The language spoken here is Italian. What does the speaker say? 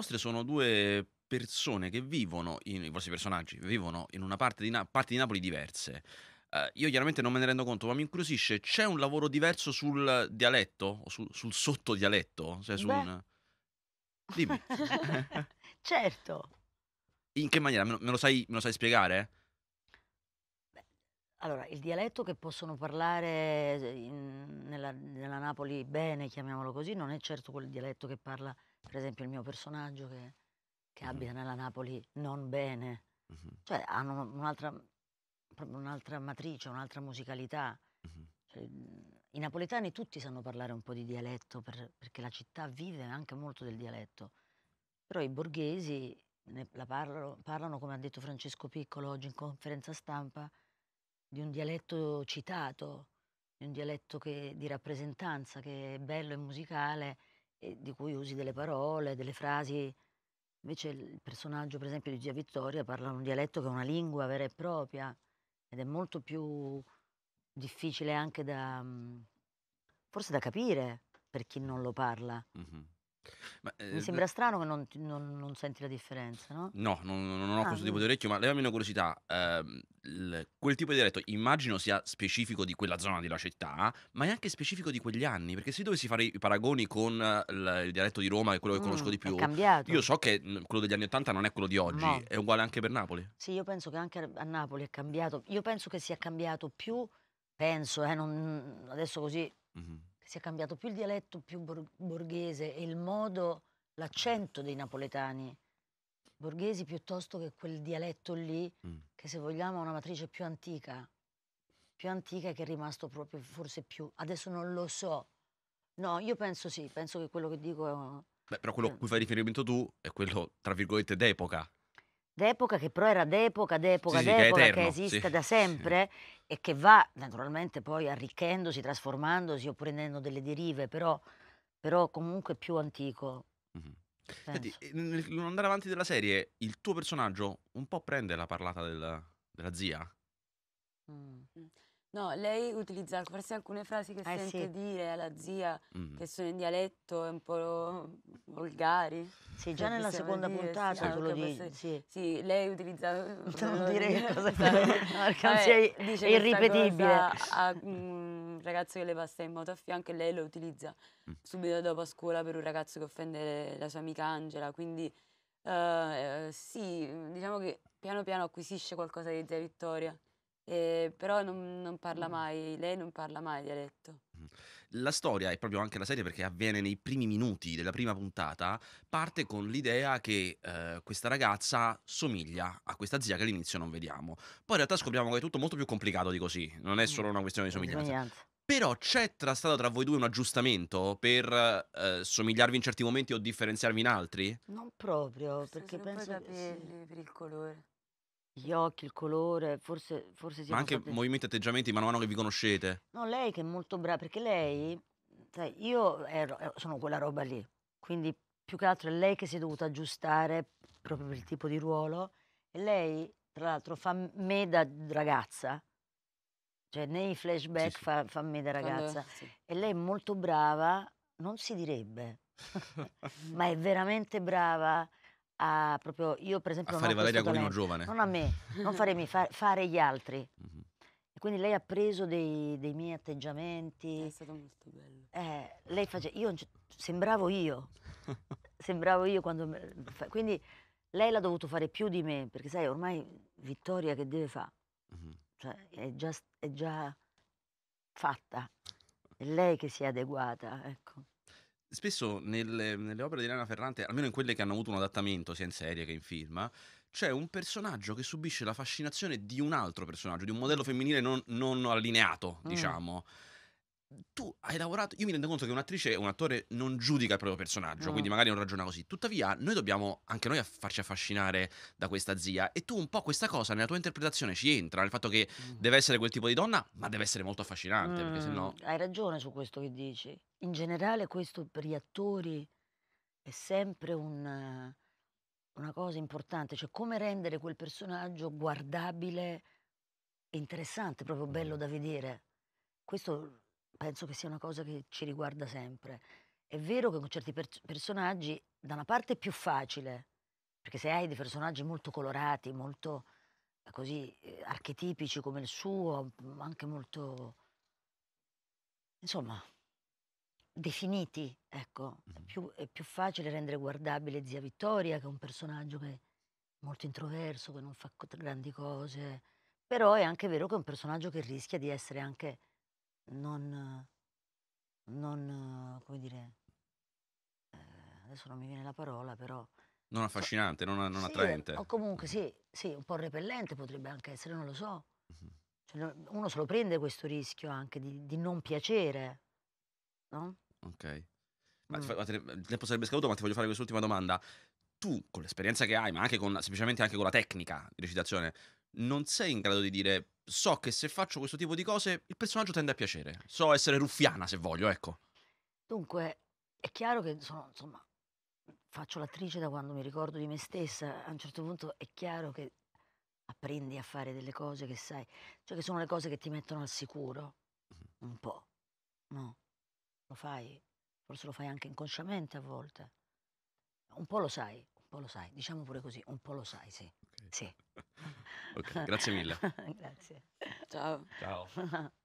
vostre sono due persone che vivono, in, i vostri personaggi vivono in una parte di, Na- parte di Napoli diverse. Uh, io chiaramente non me ne rendo conto, ma mi incuriosisce, c'è un lavoro diverso sul dialetto o su, sul sottodialetto? Cioè su un... Dimmi. certo. In che maniera? Me lo, sai, me lo sai spiegare? allora, il dialetto che possono parlare eh, in, nella, nella Napoli bene, chiamiamolo così, non è certo quel dialetto che parla per esempio il mio personaggio che, che mm-hmm. abita nella Napoli non bene, mm-hmm. cioè hanno un'altra, un'altra, matrice, un'altra musicalità. Mm-hmm. Cioè, I napoletani tutti sanno parlare un po' di dialetto per, perché la città vive anche molto del dialetto, però i borghesi la parlano, parlano, come ha detto Francesco Piccolo oggi in conferenza stampa, di un dialetto citato, di un dialetto che, di rappresentanza che è bello e musicale di cui usi delle parole, delle frasi. Invece il personaggio, per esempio, di Zia Vittoria parla un dialetto che è una lingua vera e propria ed è molto più difficile anche da, mhmm, forse da capire per chi non lo parla. Mm-hmm. Ma, eh, Mi sembra strano che non, non- non senti la differenza, no? No, non, non- ho Ah, questo tipo di orecchio, ma levami una curiosità. ehm, il- quel tipo di dialetto immagino sia specifico di quella zona della città, ma è anche specifico di quegli anni, perché se dovessi fare i paragoni con eh, il, dialetto di Roma, che è quello che conosco mm, di più, è cambiato. io so che quello degli anni Ottanta non è quello di oggi, No. è uguale anche per Napoli. Sì, io penso che anche a Napoli è cambiato. Io penso che sia cambiato più, penso, eh, non- adesso così Mhm si è cambiato più il dialetto più borghese e il modo, l'accento dei napoletani borghesi piuttosto che quel dialetto lì mm. che se vogliamo ha una matrice più antica, più antica e che è rimasto proprio forse più, adesso non lo so. No, io penso sì, penso che quello che dico è... Beh, però quello a cui fai riferimento tu è quello, tra virgolette, d'epoca d'epoca, che però era d'epoca, d'epoca, sì, d'epoca, che, eterno, che esiste sì, da sempre e che va naturalmente poi arricchendosi, trasformandosi o prendendo delle derive, però, però comunque più antico. Mm-hmm. Senti, eh, nell'andare avanti della serie, il tuo personaggio un po' prende la parlata della, della zia? Mm. No, lei utilizza forse alcune frasi che Eh, sente sì. dire alla zia mm. che sono in dialetto e un po' volgari. Sì, già nella seconda dire, puntata ah, tu lo ok, dici, sì. sì, lei utilizza... Non dire che cosa perché non sia i- dice è irripetibile. irripetibile. a un ragazzo che le passa in moto a fianco e lei lo utilizza mm. subito dopo a scuola per un ragazzo che offende la sua amica Angela, quindi eh, eh sì, diciamo che piano piano acquisisce qualcosa di zia Vittoria eh, però non, non parla mm. mai, lei non parla mai dialetto. Mm. La storia e proprio anche la serie perché avviene nei primi minuti della prima puntata, parte con l'idea che eh, questa ragazza somiglia a questa zia che all'inizio non vediamo. Poi in realtà scopriamo che è tutto molto più complicato di così, non è mm. solo una questione di somiglianza. Però c'è tra, stato tra voi due un aggiustamento per eh, somigliarvi in certi momenti o differenziarvi in altri? Non proprio, perché penso... Che sì. per il colore. Gli occhi, il colore, forse forse Ma anche state movimenti e atteggiamenti man mano che vi conoscete. No, lei che è molto brava, perché lei, sai, io ero eh, sono quella roba lì, quindi più che altro è lei che si è dovuta aggiustare proprio per il tipo di ruolo e lei, tra l'altro, fa me da ragazza, cioè nei flashback sì. fa, fa me da ragazza e lei è molto brava, non si direbbe, ma è veramente brava a proprio io per esempio a non fare Valeria Golino Giovane. Non a me, non fare fa, fare gli altri. Mm-hmm. E quindi lei ha preso dei, dei, miei atteggiamenti. È stato molto bello. Eh, lei faceva io sembravo io. sembravo io quando me, quindi lei l'ha dovuto fare più di me, perché sai, ormai Vittoria che deve fare? Mm-hmm. Cioè, è è già fatta. È lei che si è adeguata, ecco spesso nelle, nelle, opere di Elena Ferrante, almeno in quelle che hanno avuto un adattamento sia in serie che in film, c'è un personaggio che subisce la fascinazione di un altro personaggio, di un modello femminile non, non allineato, mm. diciamo tu hai lavorato. Io mi rendo conto che un'attrice un attore non giudica il proprio personaggio, no. quindi magari non ragiona così. Tuttavia, noi dobbiamo anche noi farci affascinare da questa zia. E tu un po' questa cosa nella tua interpretazione ci entra. Nel fatto che mm. deve essere quel tipo di donna, ma deve essere molto affascinante. Mm. Perché sennò. Mm, hai ragione su questo che dici. In generale, questo per gli attori è sempre un, una cosa importante. Cioè, come rendere quel personaggio guardabile e interessante, proprio bello mm. da vedere. Questo penso che sia una cosa che ci riguarda sempre. È vero che con certi per personaggi, da una parte è più facile, perché se hai dei personaggi molto colorati, molto eh, così eh, archetipici come il suo, anche molto, insomma, definiti, ecco, mm -hmm. è, più, è più facile rendere guardabile zia Vittoria, che è un personaggio che è molto introverso, che non fa grandi cose, però è anche vero che è un personaggio che rischia di essere anche non, non, come dire, eh, adesso non mi viene la parola, però... Non affascinante, non, non sì, attraente. O comunque sì, sì, un po' repellente potrebbe anche essere, non lo so. Mhm. Cioè, uno se lo prende questo rischio anche di, di non piacere, no? Ok. Ma, mm. il tempo sarebbe scaduto, ma ti voglio fare quest'ultima domanda. Tu, con l'esperienza che hai, ma anche con, semplicemente anche con la tecnica di recitazione, non sei in grado di dire so che se faccio questo tipo di cose il personaggio tende a piacere. So essere ruffiana se voglio, ecco. Dunque, è chiaro che sono, insomma, faccio l'attrice da quando mi ricordo di me stessa. A un certo punto è chiaro che apprendi a fare delle cose che sai, cioè che sono le cose che ti mettono al sicuro, un po', no? Lo fai, forse lo fai anche inconsciamente a volte. Un po' lo sai, po' lo sai, diciamo pure così, un po' lo sai, sì. Okay. sì. okay grazie mille. grazie. Ciao. Ciao.